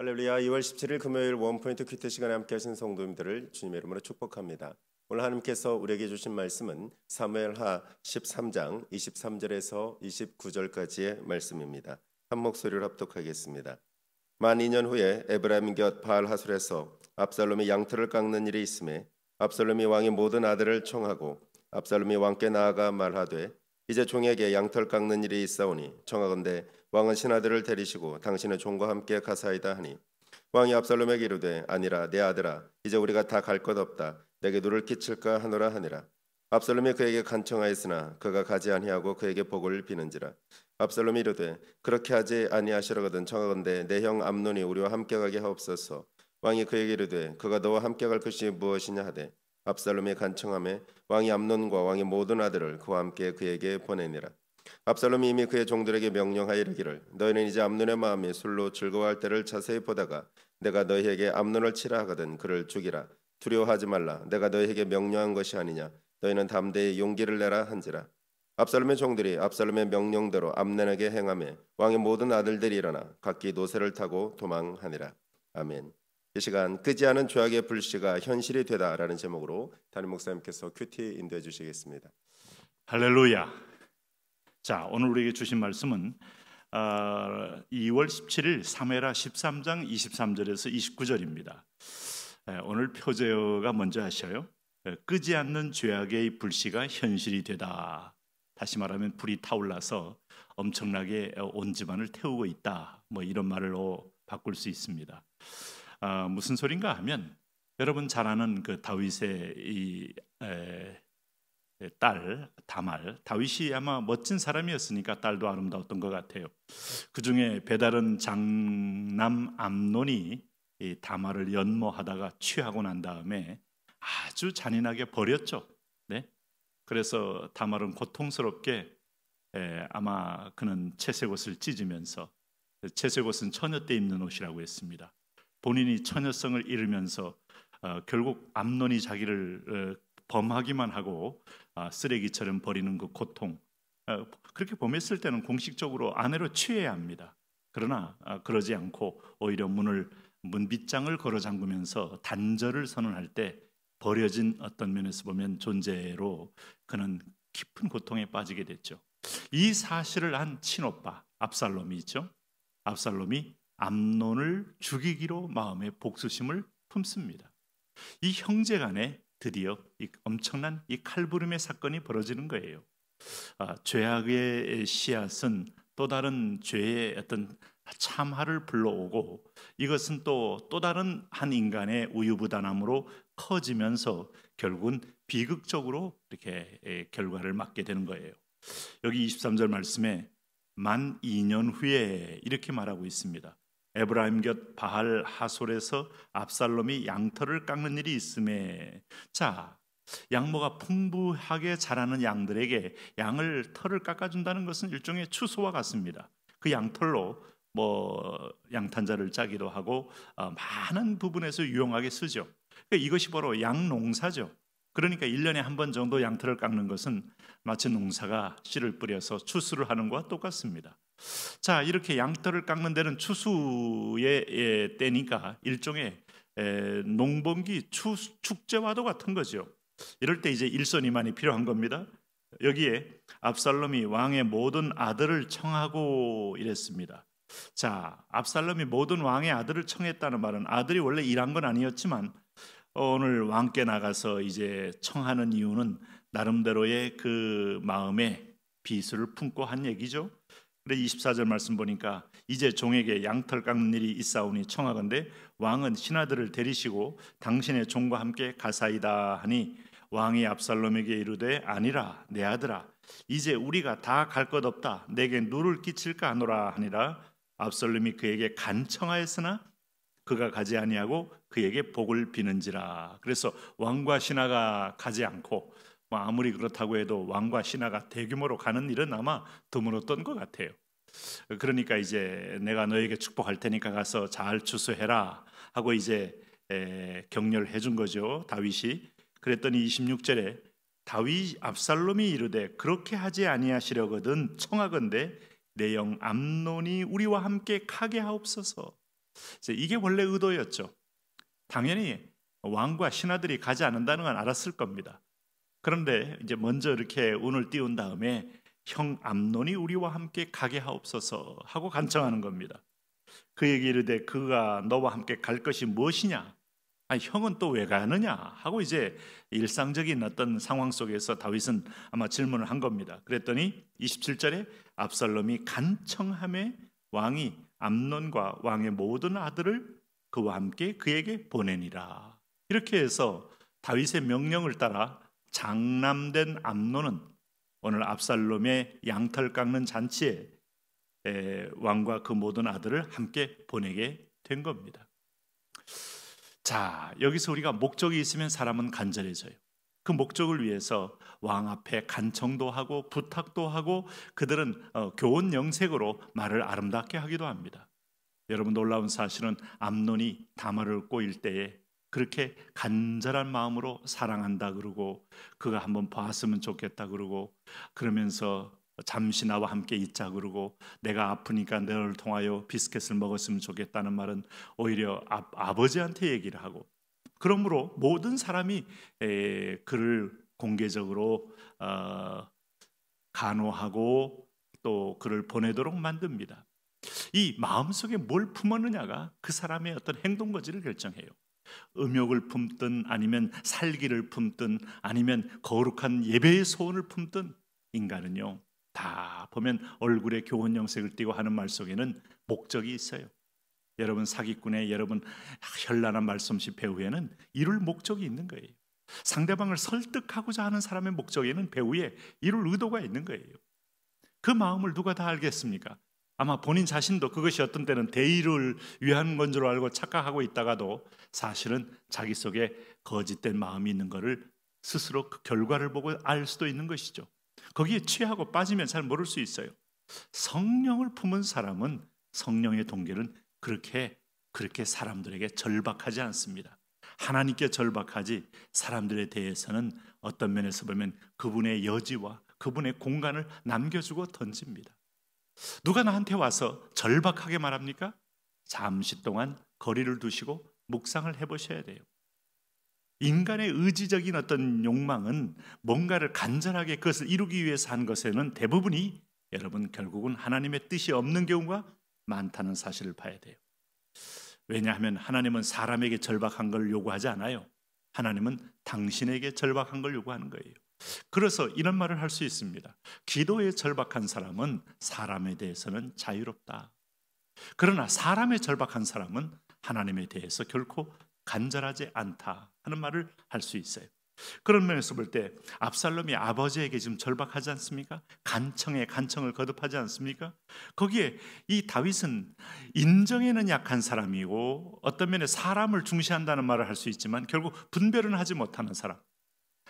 할렐루야 2월 17일 금요일 원포인트 큐티 시간에 함께 하신 성도님들을 주님의 이름으로 축복합니다. 오늘 하나님께서 우리에게 주신 말씀은 사무엘하 13장 23절에서 29절까지의 말씀입니다. 한 목소리를 합독하겠습니다. 만 2년 후에 에브라임 곁 바알 하술에서 압살롬이 양털을 깎는 일이 있음에 압살롬이 왕의 모든 아들을 청하고 압살롬이 왕께 나아가 말하되 이제 종에게 양털 깎는 일이 있사오니 청하건대 왕은 신하들을 데리시고 당신의 종과 함께 가사이다 하니 왕이 압살롬에게 이르되 아니라 내 아들아 이제 우리가 다 갈 것 없다 내게 눈를 끼칠까 하노라 하니라 압살롬이 그에게 간청하였으나 그가 가지 아니하고 그에게 복을 비는지라 압살롬이 이르되 그렇게 하지 아니하시려거든 청하건대 내 형압론이 우리와 함께 가게 하옵소서 왕이 그에게 이르되 그가 너와 함께 갈 것이 무엇이냐 하되 압살롬의 간청함에 왕이 암논과 왕의 모든 아들을 그와 함께 그에게 보내니라. 압살롬이 이미 그의 종들에게 명령하여 이르기를 너희는 이제 암논의 마음이 술로 즐거워할 때를 자세히 보다가 내가 너희에게 암논을 치라 하거든 그를 죽이라 두려워하지 말라 내가 너희에게 명령한 것이 아니냐 너희는 담대히 용기를 내라 한지라 압살롬의 종들이 압살롬의 명령대로 암논에게 행함에 왕의 모든 아들들이 일어나 각기 노새를 타고 도망하니라 아멘 이 시간 끄지 않은 죄악의 불씨가 현실이 되다라는 제목으로 담임 목사님께서 큐티 인도해 주시겠습니다. 할렐루야. 자 오늘 우리에게 주신 말씀은 어, 아, 2월 17일 사메라 13장 23절에서 29절입니다. 예, 오늘 표제어가 먼저 하셔요. 끄지 예, 않는 죄악의 불씨가 현실이 되다. 다시 말하면 불이 타올라서 엄청나게 온 집안을 태우고 있다. 뭐 이런 말로 바꿀 수 있습니다. 아, 무슨 소린가 하면 여러분 잘 아는 그 다윗의 이, 에, 딸 다말 다윗이 아마 멋진 사람이었으니까 딸도 아름다웠던 것 같아요. 그 중에 배달은 장남 암논이 이 다말을 연모하다가 취하고 난 다음에 아주 잔인하게 버렸죠. 네, 그래서 다말은 고통스럽게 에, 아마 그는 채색옷을 찢으면서 채색옷은 처녀 때 입는 옷이라고 했습니다. 본인이 처녀성을 잃으면서 어, 결국 암론이 자기를 어, 범하기만 하고 아, 쓰레기처럼 버리는 그 고통 어, 그렇게 범했을 때는 공식적으로 아내로 취해야 합니다. 그러나 아, 그러지 않고 오히려 문을 문 밑장을 걸어 잠그면서 단절을 선언할 때 버려진 어떤 면에서 보면 존재로 그는 깊은 고통에 빠지게 됐죠. 이 사실을 한 친오빠 압살롬이 있죠. 압살롬이 암론을 죽이기로 마음의 복수심을 품습니다. 이 형제 간에 드디어 이 엄청난 이 칼부림의 사건이 벌어지는 거예요. 아, 죄악의 씨앗은 또 다른 죄의 어떤 참화를 불러오고 이것은 또또 또 다른 한 인간의 우유부단함으로 커지면서 결국은 비극적으로 이렇게 결과를 맞게 되는 거예요. 여기 23절 말씀에 만 2년 후에 이렇게 말하고 있습니다. 에브라임 곁 바알 하솔에서 압살롬이 양털을 깎는 일이 있음에 자 양모가 풍부하게 자라는 양들에게 양을 털을 깎아준다는 것은 일종의 추소와 같습니다. 그 양털로 뭐 양탄자를 짜기도 하고 어, 많은 부분에서 유용하게 쓰죠. 그러니까 이것이 바로 양농사죠. 그러니까 1년에 한 번 정도 양털을 깎는 것은 마치 농사가 씨를 뿌려서 추수를 하는 것과 똑같습니다. 자, 이렇게 양털을 깎는 데는 추수의 예, 때니까 일종의 농번기 추, 축제와도 같은 거죠. 이럴 때 이제 일손이만이 필요한 겁니다. 여기에 압살롬이 왕의 모든 아들을 청하고 이랬습니다. 자, 압살롬이 모든 왕의 아들을 청했다는 말은 아들이 원래 일한 건 아니었지만 어, 오늘 왕께 나가서 이제 청하는 이유는 나름대로의 그 마음에 비수를 품고 한 얘기죠. 그래 24절 말씀 보니까 이제 종에게 양털 깎는 일이 있사오니 청하건대 왕은 신하들을 데리시고 당신의 종과 함께 가사이다 하니 왕이 압살롬에게 이르되 아니라 내 아들아 이제 우리가 다 갈 것 없다 내게 누를 끼칠까 하노라 하니라 압살롬이 그에게 간청하였으나 그가 가지 아니하고 그에게 복을 비는지라. 그래서 왕과 신하가 가지 않고 뭐 아무리 그렇다고 해도 왕과 신하가 대규모로 가는 일은 아마 드물었던 것 같아요. 그러니까 이제 내가 너에게 축복할 테니까 가서 잘 추수해라 하고 이제 격려를 해준 거죠 다윗이. 그랬더니 26절에 다윗 압살롬이 이르되 그렇게 하지 아니하시려거든 청하건대 내영 암논이 우리와 함께 가게 하옵소서. 이게 원래 의도였죠. 당연히 왕과 신하들이 가지 않는다는 건 알았을 겁니다. 그런데 이제 먼저 이렇게 운을 띄운 다음에 형 암론이 우리와 함께 가게 하옵소서 하고 간청하는 겁니다. 그 얘기를 르 그가 너와 함께 갈 것이 무엇이냐? 아 형은 또 왜 가느냐? 하고 이제 일상적인 어떤 상황 속에서 다윗은 아마 질문을 한 겁니다. 그랬더니 27절에 압살롬이 간청함에 왕이 암론과 왕의 모든 아들을 그와 함께 그에게 보내니라. 이렇게 해서 다윗의 명령을 따라 장남된 암론은 오늘 압살롬의 양털 깎는 잔치에 왕과 그 모든 아들을 함께 보내게 된 겁니다. 자, 여기서 우리가 목적이 있으면 사람은 간절해져요. 그 목적을 위해서 왕 앞에 간청도 하고 부탁도 하고 그들은 어, 교훈 영색으로 말을 아름답게 하기도 합니다. 여러분 놀라운 사실은 암논이 다말를 꼬일 때에 그렇게 간절한 마음으로 사랑한다 그러고 그가 한번 봤으면 좋겠다 그러고 그러면서 잠시 나와 함께 있자 그러고 내가 아프니까 너를 통하여 비스켓을 먹었으면 좋겠다는 말은 오히려 아, 버지한테 얘기를 하고 그러므로 모든 사람이 그를 공개적으로 어, 간호하고 또 그를 보내도록 만듭니다. 이 마음속에 뭘 품었느냐가 그 사람의 어떤 행동 거지를 결정해요. 음욕을 품든 아니면 살기를 품든 아니면 거룩한 예배의 소원을 품든 인간은요 다 보면 얼굴에 교훈 영색을 띠고 하는 말 속에는 목적이 있어요. 여러분 사기꾼의 여러분 현란한 말솜씨 배우에는 이룰 목적이 있는 거예요. 상대방을 설득하고자 하는 사람의 목적에는 배우의 이룰 의도가 있는 거예요. 그 마음을 누가 다 알겠습니까? 아마 본인 자신도 그것이 어떤 때는 대의를 위한 건 줄 알고 착각하고 있다가도 사실은 자기 속에 거짓된 마음이 있는 것을 스스로 그 결과를 보고 알 수도 있는 것이죠. 거기에 취하고 빠지면 잘 모를 수 있어요. 성령을 품은 사람은 성령의 동기는 그렇게 그렇게 사람들에게 절박하지 않습니다. 하나님께 절박하지 사람들에 대해서는 어떤 면에서 보면 그분의 여지와 그분의 공간을 남겨주고 던집니다. 누가 나한테 와서 절박하게 말합니까? 잠시 동안 거리를 두시고 묵상을 해보셔야 돼요. 인간의 의지적인 어떤 욕망은 뭔가를 간절하게 그것을 이루기 위해서 한 것에는 대부분이 여러분 결국은 하나님의 뜻이 없는 경우가 많다는 사실을 봐야 돼요. 왜냐하면 하나님은 사람에게 절박한 걸 요구하지 않아요. 하나님은 당신에게 절박한 걸 요구하는 거예요. 그래서 이런 말을 할 수 있습니다. 기도에 절박한 사람은 사람에 대해서는 자유롭다. 그러나 사람에 절박한 사람은 하나님에 대해서 결코 간절하지 않다 하는 말을 할 수 있어요. 그런 면에서 볼 때 압살롬이 아버지에게 지금 절박하지 않습니까? 간청에 간청을 거듭하지 않습니까? 거기에 이 다윗은 인정에는 약한 사람이고 어떤 면에 사람을 중시한다는 말을 할 수 있지만 결국 분별은 하지 못하는 사람.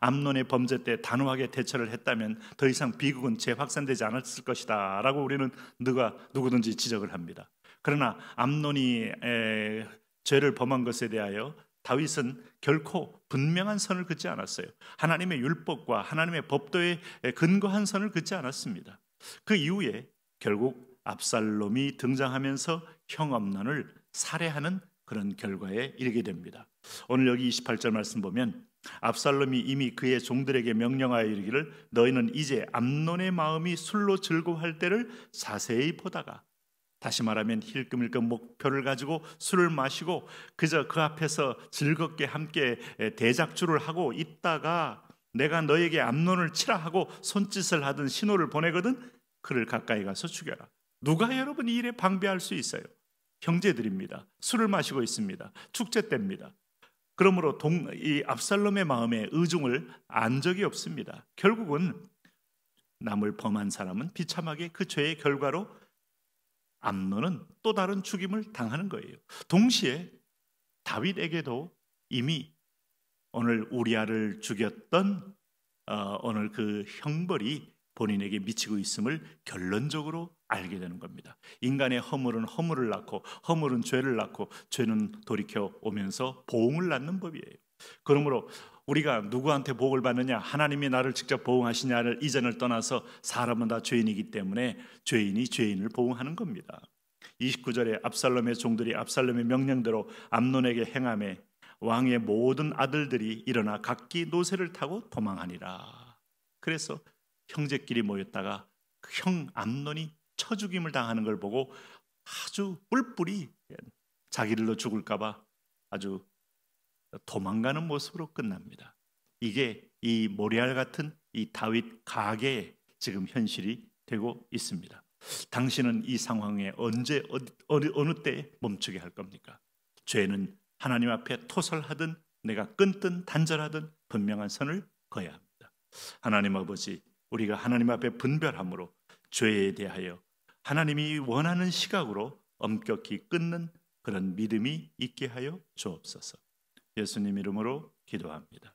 암론의 범죄 때 단호하게 대처를 했다면 더 이상 비극은 재확산되지 않았을 것이다라고 우리는 누가 누구든지 지적을 합니다. 그러나 암론이 에, 죄를 범한 것에 대하여 다윗은 결코 분명한 선을 긋지 않았어요. 하나님의 율법과 하나님의 법도에 근거한 선을 긋지 않았습니다. 그 이후에 결국 압살롬이 등장하면서 형암론을 살해하는 그런 결과에 이르게 됩니다. 오늘 여기 28절 말씀 보면 압살롬이 이미 그의 종들에게 명령하여 이르기를 너희는 이제 암론의 마음이 술로 즐거워할 때를 자세히 보다가 다시 말하면 힐끔힐끔 목표를 가지고 술을 마시고 그저 그 앞에서 즐겁게 함께 대작주를 하고 있다가 내가 너에게 암론을 치라 하고 손짓을 하던 신호를 보내거든 그를 가까이 가서 죽여라. 누가 여러분 이 일에 방비할 수 있어요? 형제들입니다. 술을 마시고 있습니다. 축제 때입니다. 그러므로 동, 이 압살롬의 마음에 의중을 안 적이 없습니다. 결국은 남을 범한 사람은 비참하게 그 죄의 결과로 암론은 또 다른 죽임을 당하는 거예요. 동시에 다윗에게도 이미 오늘 우리아를 죽였던 어, 오늘 그 형벌이 본인에게 미치고 있음을 결론적으로 알게 되는 겁니다. 인간의 허물은 허물을 낳고 허물은 죄를 낳고 죄는 돌이켜 오면서 보응을 낳는 법이에요. 그러므로 우리가 누구한테 복을 받느냐 하나님이 나를 직접 보응하시냐를 이전을 떠나서 사람은 다 죄인이기 때문에 죄인이 죄인을 보응하는 겁니다. 29절에 압살롬의 종들이 압살롬의 명령대로 암논에게 행함에 왕의 모든 아들들이 일어나 각기 노새를 타고 도망하니라. 그래서 형제끼리 모였다가 그 형 암논이 처죽임을 당하는 걸 보고 아주 뿔뿔이 자기들도 죽을까봐 아주 도망가는 모습으로 끝납니다. 이게 이 모리알 같은 이 다윗 가계의 지금 현실이 되고 있습니다. 당신은 이 상황에 언제 어느, 어느 때 멈추게 할 겁니까? 죄는 하나님 앞에 토설하든 내가 끊든 단절하든 분명한 선을 거야 합니다. 하나님 아버지, 우리가 하나님 앞에 분별함으로 죄에 대하여 하나님이 원하는 시각으로 엄격히 끊는 그런 믿음이 있게 하여 주옵소서. 예수님 이름으로 기도합니다.